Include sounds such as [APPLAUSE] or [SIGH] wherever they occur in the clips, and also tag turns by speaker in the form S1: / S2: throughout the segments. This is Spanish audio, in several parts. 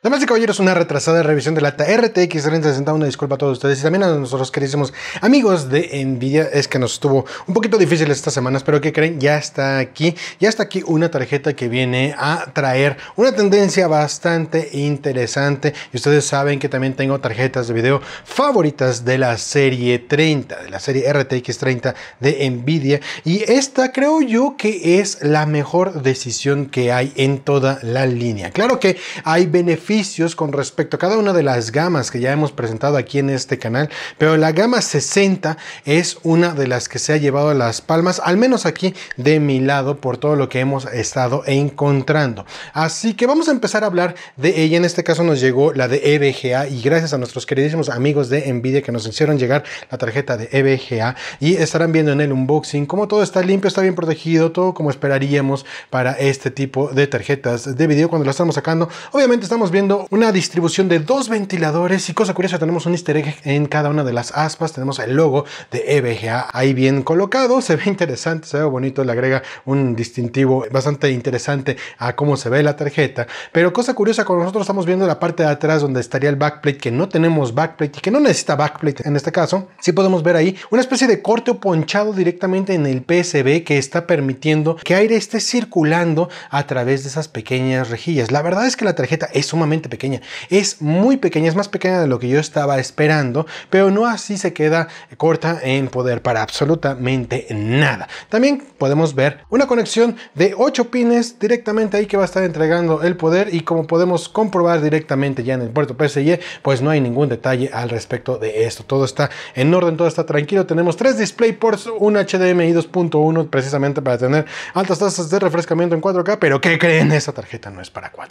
S1: Damas y caballeros, una retrasada revisión de la RTX 3060. Una disculpa a todos ustedes y también a nuestros queridísimos amigos de Nvidia. Es que nos estuvo un poquito difícil estas semanas, pero ¿qué creen? Ya está aquí. Ya está aquí una tarjeta que viene a traer una tendencia bastante interesante. Y ustedes saben que también tengo tarjetas de video favoritas de la serie 30, de la serie RTX 30 de Nvidia. Y esta creo yo que es la mejor decisión que hay en toda la línea. Claro que hay beneficios con respecto a cada una de las gamas que ya hemos presentado aquí en este canal, pero la gama 60 es una de las que se ha llevado las palmas, al menos aquí de mi lado, por todo lo que hemos estado encontrando. Así que vamos a empezar a hablar de ella. En este caso nos llegó la de EVGA y gracias a nuestros queridísimos amigos de Nvidia que nos hicieron llegar la tarjeta de EVGA y estarán viendo en el unboxing cómo todo está limpio, está bien protegido, todo como esperaríamos para este tipo de tarjetas de video cuando la estamos sacando. Obviamente estamos viendo una distribución de dos ventiladores y cosa curiosa, tenemos un easter egg en cada una de las aspas, tenemos el logo de EBGA ahí bien colocado, se ve interesante, se ve bonito, le agrega un distintivo bastante interesante a cómo se ve la tarjeta, pero cosa curiosa, cuando nosotros estamos viendo la parte de atrás donde estaría el backplate, que no tenemos backplate y que no necesita backplate en este caso, si podemos ver ahí una especie de corte o ponchado directamente en el PSB que está permitiendo que aire esté circulando a través de esas pequeñas rejillas. La verdad es que la tarjeta es sumamente pequeña. Es muy pequeña, es más pequeña de lo que yo estaba esperando, pero no así se queda corta en poder para absolutamente nada. También podemos ver una conexión de 8 pines directamente ahí que va a estar entregando el poder y como podemos comprobar directamente ya en el puerto PSI, pues no hay ningún detalle al respecto de esto. Todo está en orden, todo está tranquilo. Tenemos tres ports un HDMI 2.1 precisamente para tener altas tasas de refrescamiento en 4K, pero ¿qué creen? Esa tarjeta no es para 4K.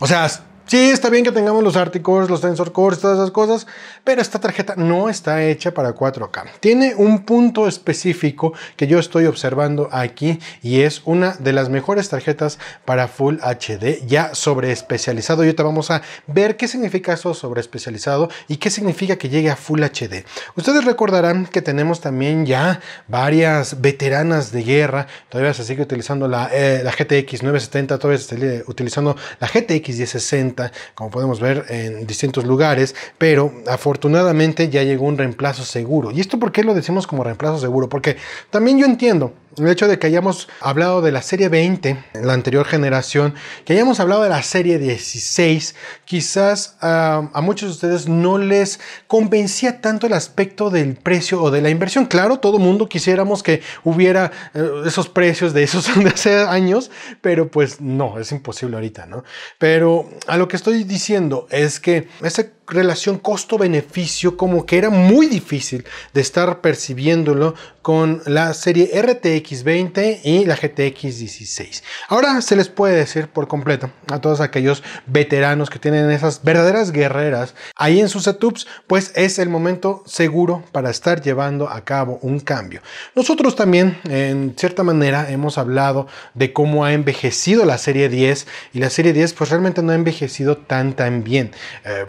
S1: O sea, Sí, está bien que tengamos los Articors, los Tensor cores, todas esas cosas, pero esta tarjeta no está hecha para 4K. Tiene un punto específico que yo estoy observando aquí y es una de las mejores tarjetas para Full HD ya sobre especializado. Y ahorita vamos a ver qué significa eso sobre especializado y qué significa que llegue a Full HD. Ustedes recordarán que tenemos también ya varias veteranas de guerra. Todavía se sigue utilizando la, eh, la GTX 970, todavía se sigue utilizando la GTX 1060 como podemos ver en distintos lugares, pero afortunadamente ya llegó un reemplazo seguro. ¿Y esto por qué lo decimos como reemplazo seguro? Porque también yo entiendo el hecho de que hayamos hablado de la serie 20 la anterior generación, que hayamos hablado de la serie 16, quizás ah, a muchos de ustedes no les convencía tanto el aspecto del precio o de la inversión. Claro, todo mundo quisiéramos que hubiera eh, esos precios de esos [LAUGHS] de hace años, pero pues no, es imposible ahorita, ¿no? Pero a lo que estoy diciendo es que ese relación costo-beneficio como que era muy difícil de estar percibiéndolo con la serie RTX 20 y la GTX 16. Ahora se les puede decir por completo a todos aquellos veteranos que tienen esas verdaderas guerreras ahí en sus setups, pues es el momento seguro para estar llevando a cabo un cambio. Nosotros también en cierta manera hemos hablado de cómo ha envejecido la serie 10 y la serie 10 pues realmente no ha envejecido tan tan bien. Eh,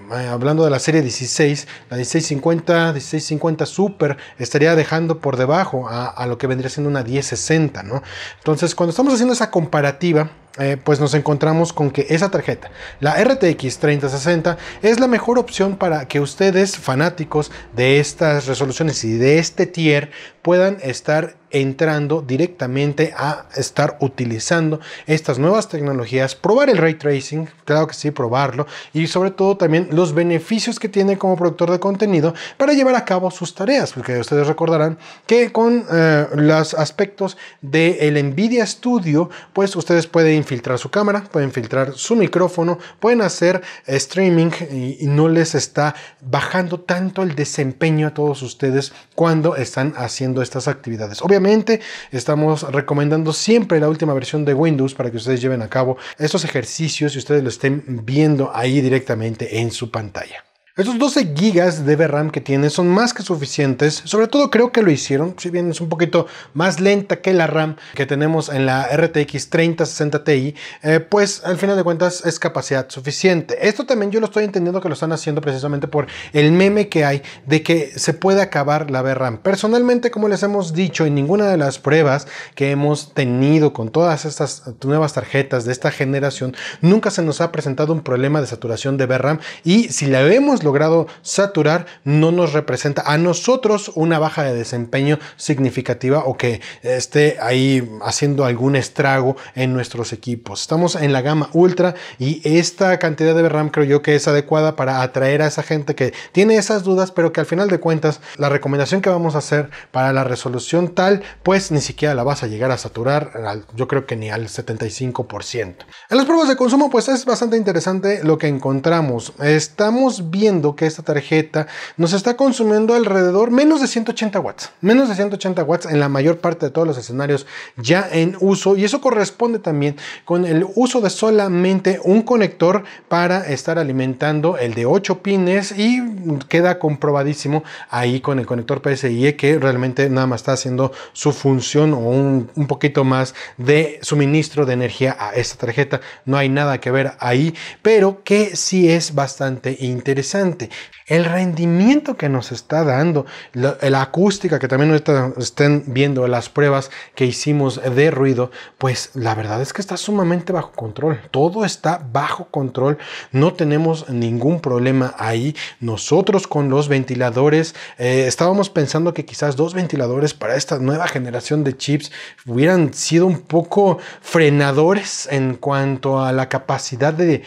S1: hablando de la serie 16, la 1650, 1650 Super estaría dejando por debajo a, lo que vendría siendo una 1060, ¿no? Entonces, cuando estamos haciendo esa comparativa, eh, pues nos encontramos con que esa tarjeta, la RTX 3060, es la mejor opción para que ustedes, fanáticos de estas resoluciones y de este tier, puedan estar entrando directamente a estar utilizando estas nuevas tecnologías, probar el ray tracing, claro que sí, probarlo, y sobre todo también los beneficios que tiene como productor de contenido para llevar a cabo sus tareas, porque ustedes recordarán que con eh, los aspectos del Nvidia Studio, pues ustedes pueden filtrar su cámara, pueden filtrar su micrófono, pueden hacer streaming y, no les está bajando tanto el desempeño a todos ustedes cuando están haciendo estas actividades. Obviamente estamos recomendando siempre la última versión de Windows para que ustedes lleven a cabo estos ejercicios y ustedes lo estén viendo ahí directamente en su pantalla. Estos 12 GB de VRAM que tiene son más que suficientes, sobre todo creo que lo hicieron, si bien es un poquito más lenta que la RAM que tenemos en la RTX 3060 Ti, eh, pues al final de cuentas es capacidad suficiente. Esto también yo lo estoy entendiendo que lo están haciendo precisamente por el meme que hay de que se puede acabar la VRAM. Personalmente, como les hemos dicho, en ninguna de las pruebas que hemos tenido con todas estas nuevas tarjetas de esta generación, nunca se nos ha presentado un problema de saturación de VRAM y si la vemos logrado saturar no nos representa a nosotros una baja de desempeño significativa o que esté ahí haciendo algún estrago en nuestros equipos. Estamos en la gama ultra y esta cantidad de RAM creo yo que es adecuada para atraer a esa gente que tiene esas dudas, pero que al final de cuentas la recomendación que vamos a hacer para la resolución tal, pues ni siquiera la vas a llegar a saturar, yo creo que ni al 75%. En las pruebas de consumo pues es bastante interesante lo que encontramos. Estamos viendo que esta tarjeta nos está consumiendo alrededor menos de 180 watts, menos de 180 watts en la mayor parte de todos los escenarios ya en uso y eso corresponde también con el uso de solamente un conector para estar alimentando el de 8 pines y queda comprobadísimo ahí con el conector PSIe que realmente nada más está haciendo su función o un poquito más de suministro de energía a esta tarjeta. No hay nada que ver ahí, pero que sí es bastante interesante presente el rendimiento que nos está dando, la, acústica que también estén viendo, las pruebas que hicimos de ruido, pues la verdad es que está sumamente bajo control. Todo está bajo control. No tenemos ningún problema ahí. Nosotros con los ventiladores, eh, estábamos pensando que quizás dos ventiladores para esta nueva generación de chips hubieran sido un poco frenadores en cuanto a la capacidad de,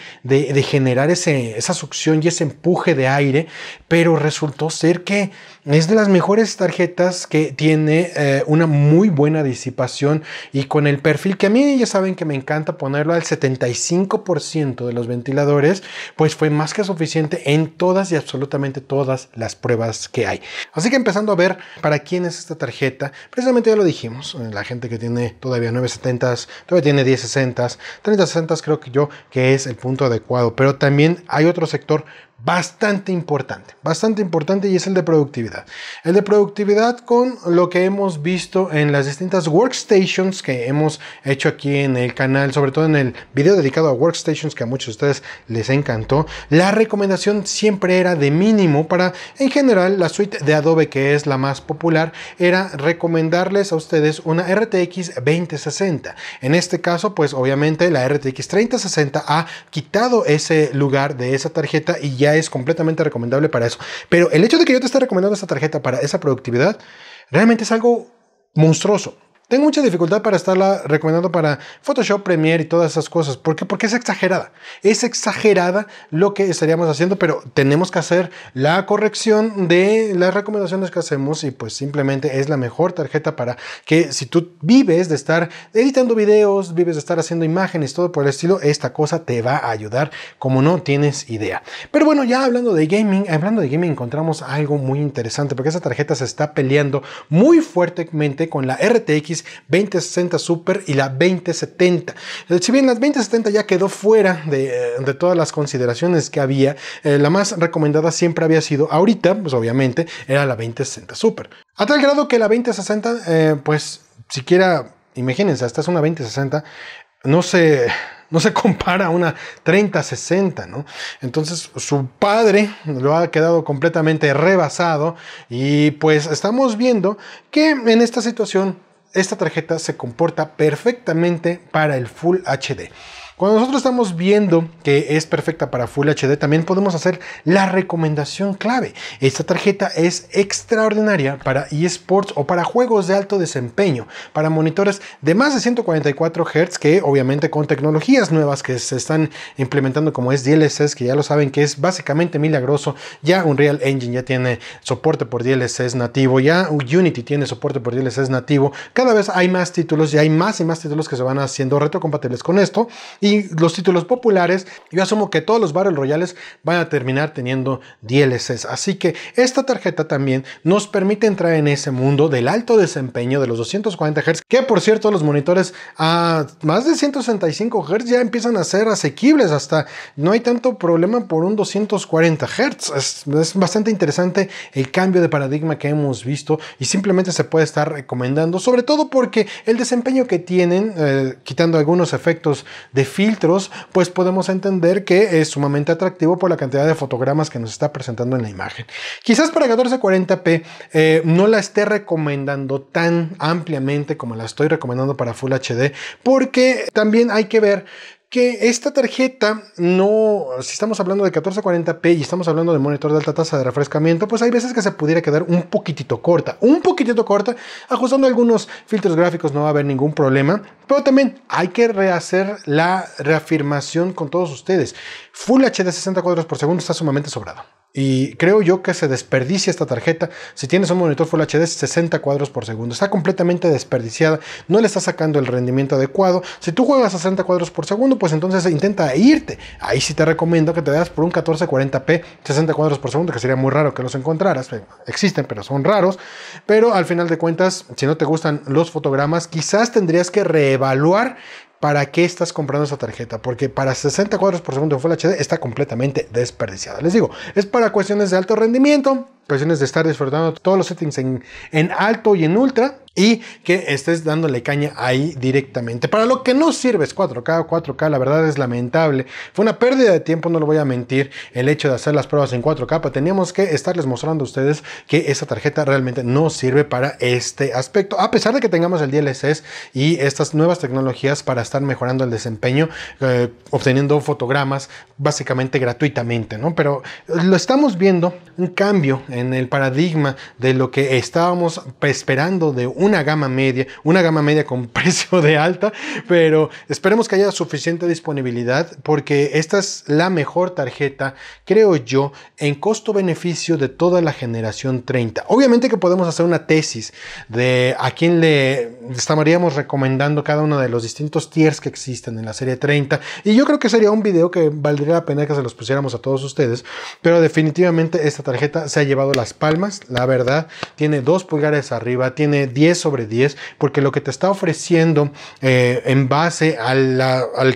S1: generar esa succión y ese empuje de aire pero resultó ser que es de las mejores tarjetas que tiene eh, una muy buena disipación y con el perfil que a mí ya saben que me encanta ponerlo al 75% de los ventiladores, pues fue más que suficiente en todas y absolutamente todas las pruebas que hay. Así que empezando a ver para quién es esta tarjeta, precisamente ya lo dijimos, eh, la gente que tiene todavía 970 todavía tiene 1060 3060 creo que yo que es el punto adecuado, pero también hay otro sector bastante importante, bastante importante y es el de productividad. El de productividad con lo que hemos visto en las distintas workstations que hemos hecho aquí en el canal, sobre todo en el video dedicado a workstations que a muchos de ustedes les encantó. La recomendación siempre era de mínimo para, en general, la suite de Adobe que es la más popular, era recomendarles a ustedes una RTX 2060. En este caso, pues obviamente la RTX 3060 ha quitado ese lugar de esa tarjeta y ya es completamente recomendable para eso. Pero el hecho de que yo te esté recomendando esta tarjeta para esa productividad, realmente es algo monstruoso. Tengo mucha dificultad para estarla recomendando para Photoshop, Premiere y todas esas cosas. ¿Por qué? Porque es exagerada. Es exagerada lo que estaríamos haciendo, pero tenemos que hacer la corrección de las recomendaciones que hacemos y pues simplemente es la mejor tarjeta para que si tú vives de estar editando videos, vives de estar haciendo imágenes, todo por el estilo, esta cosa te va a ayudar como no tienes idea. Pero bueno, ya hablando de gaming, hablando de gaming encontramos algo muy interesante porque esa tarjeta se está peleando muy fuertemente con la RTX 2060 Super y la 2070. Eh, si bien la 2070 ya quedó fuera eh, de, todas las consideraciones que había, eh, la más recomendada siempre había sido ahorita, pues obviamente, era la 2060 Super. A tal grado que la 2060, pues siquiera, imagínense, hasta es una 2060, no se no se [LAUGHS] compara a una 3060, ¿no? Entonces su padre lo ha quedado completamente rebasado y pues estamos viendo que en esta situación esta tarjeta se comporta perfectamente para el Full HD. Cuando nosotros estamos viendo que es perfecta para Full HD, también podemos hacer la recomendación clave. Esta tarjeta es extraordinaria para eSports o para juegos de alto desempeño, para monitores de más de 144 Hz que obviamente con tecnologías nuevas que se están implementando como es DLSS, que ya lo saben que es básicamente milagroso, ya Unreal Engine ya tiene soporte por DLSS nativo, ya Unity tiene soporte por DLSS nativo, cada vez hay más títulos y hay más y más títulos que se van haciendo retrocompatibles con esto y los títulos populares. Yo asumo que todos los Battle Royales van a terminar teniendo DLCs. Así que esta tarjeta también nos permite entrar en ese mundo del alto desempeño de los 240 Hz, que por cierto los monitores a más de 165 Hz ya empiezan a ser asequibles. Hasta no hay tanto problema por un 240 Hz. Es, bastante interesante el cambio de paradigma que hemos visto y simplemente se puede estar recomendando, sobre todo porque el desempeño que tienen, eh, quitando algunos efectos de filtros, pues podemos entender que es sumamente atractivo por la cantidad de fotogramas que nos está presentando en la imagen. Quizás para 1440p eh, no la esté recomendando tan ampliamente como la estoy recomendando para Full HD, porque también hay que ver que esta tarjeta no, si estamos hablando de 1440p y estamos hablando de monitor de alta tasa de refrescamiento, pues hay veces que se pudiera quedar un poquitito corta, un poquitito corta, ajustando algunos filtros gráficos no va a haber ningún problema, pero también hay que rehacer la reafirmación con todos ustedes. Full HD 60 cuadros por segundo está sumamente sobrado. Y creo yo que se desperdicia esta tarjeta. Si tienes un monitor Full HD, 60 cuadros por segundo. Está completamente desperdiciada. No le está sacando el rendimiento adecuado. Si tú juegas a 60 cuadros por segundo, pues entonces intenta irte. Ahí sí te recomiendo que te veas por un 1440p, 60 cuadros por segundo, que sería muy raro que los encontraras. Eh, existen, pero son raros. Pero al final de cuentas, si no te gustan los fotogramas, quizás tendrías que reevaluar ¿para qué estás comprando esa tarjeta? Porque para 60 cuadros por segundo de Full HD está completamente desperdiciada. Les digo, es para cuestiones de alto rendimiento de estar disfrutando todos los settings en, en alto y en ultra y que estés dándole caña ahí directamente. Para lo que no sirve es 4K, 4K la verdad es lamentable. Fue una pérdida de tiempo, no lo voy a mentir, el hecho de hacer las pruebas en 4K, pero teníamos que estarles mostrando a ustedes que esta tarjeta realmente no sirve para este aspecto. A pesar de que tengamos el DLSS y estas nuevas tecnologías para estar mejorando el desempeño, eh, obteniendo fotogramas básicamente gratuitamente, ¿no? Pero lo estamos viendo un cambio en en el paradigma de lo que estábamos esperando de una gama media, una gama media con [LAUGHS] precio de alta, pero esperemos que haya suficiente disponibilidad porque esta es la mejor tarjeta, creo yo, en costo-beneficio de toda la generación 30. Obviamente que podemos hacer una tesis de a quién le estaríamos recomendando cada uno de los distintos tiers que existen en la serie 30 y yo creo que sería un video que valdría la pena que se los pusiéramos a todos ustedes, pero definitivamente esta tarjeta se ha llevado las palmas, la verdad, tiene dos pulgares arriba, tiene 10 sobre 10, porque lo que te está ofreciendo eh, en base al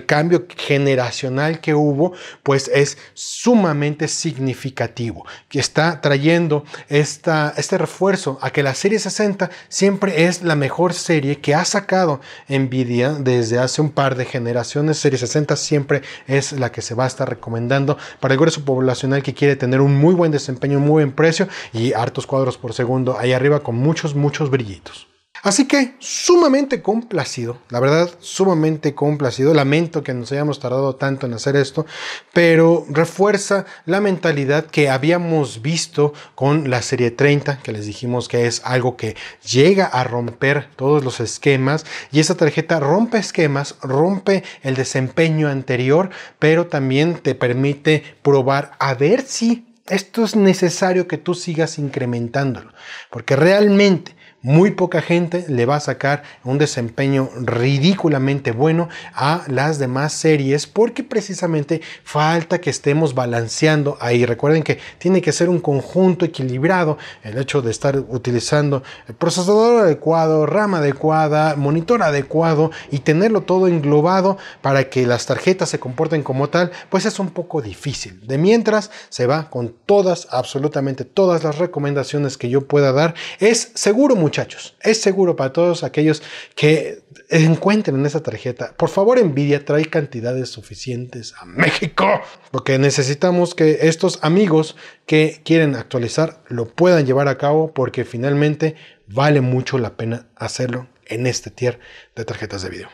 S1: cambio generacional que hubo, pues es sumamente significativo, que está trayendo este refuerzo a que la serie 60 siempre es la mejor serie que ha sacado Nvidia desde hace un par de generaciones. Serie 60 siempre es la que se va a estar recomendando para el grueso poblacional que quiere tener un muy buen desempeño, un muy buen precio y hartos cuadros por segundo ahí arriba con muchos, muchos brillitos. Así que sumamente complacido, la verdad, sumamente complacido. Lamento que nos hayamos tardado tanto en hacer esto, pero refuerza la mentalidad que habíamos visto con la serie 30, que les dijimos que es algo que llega a romper todos los esquemas. Y esa tarjeta rompe esquemas, rompe el desempeño anterior, pero también te permite probar a ver si esto es necesario que tú sigas incrementándolo, porque realmente muy poca gente le va a sacar un desempeño ridículamente bueno a las demás series porque precisamente falta que estemos balanceando ahí. Recuerden que tiene que ser un conjunto equilibrado el hecho de estar utilizando el procesador adecuado, rama adecuada, monitor adecuado y tenerlo todo englobado para que las tarjetas se comporten como tal, pues es un poco difícil. De mientras se va con todas, absolutamente todas las recomendaciones que yo pueda dar. Es seguro mucho muchachos, es seguro para todos aquellos que encuentren esa tarjeta. Por favor, Nvidia trae cantidades suficientes a México, porque necesitamos que estos amigos que quieren actualizar lo puedan llevar a cabo, porque finalmente vale mucho la pena hacerlo en este tier de tarjetas de video.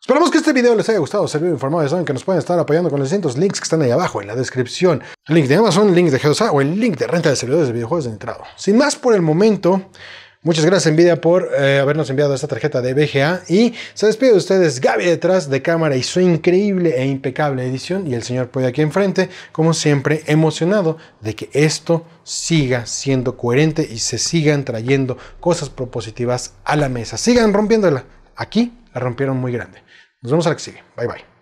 S1: Esperamos que este video les haya gustado, servido informado. Ya saben que nos pueden estar apoyando con los distintos links que están ahí abajo en la descripción. El link de Amazon, el link de G2A o el link de renta de servidores de videojuegos de entrado. Sin más por el momento, Muchas gracias Envidia por eh, habernos enviado esta tarjeta de BGA y se despide de ustedes Gaby detrás de cámara y su increíble e impecable edición y el señor Puede aquí enfrente, como siempre emocionado de que esto siga siendo coherente y se sigan trayendo cosas propositivas a la mesa. Sigan rompiéndola. Aquí la rompieron muy grande. Nos vemos a la que sigue. Bye bye.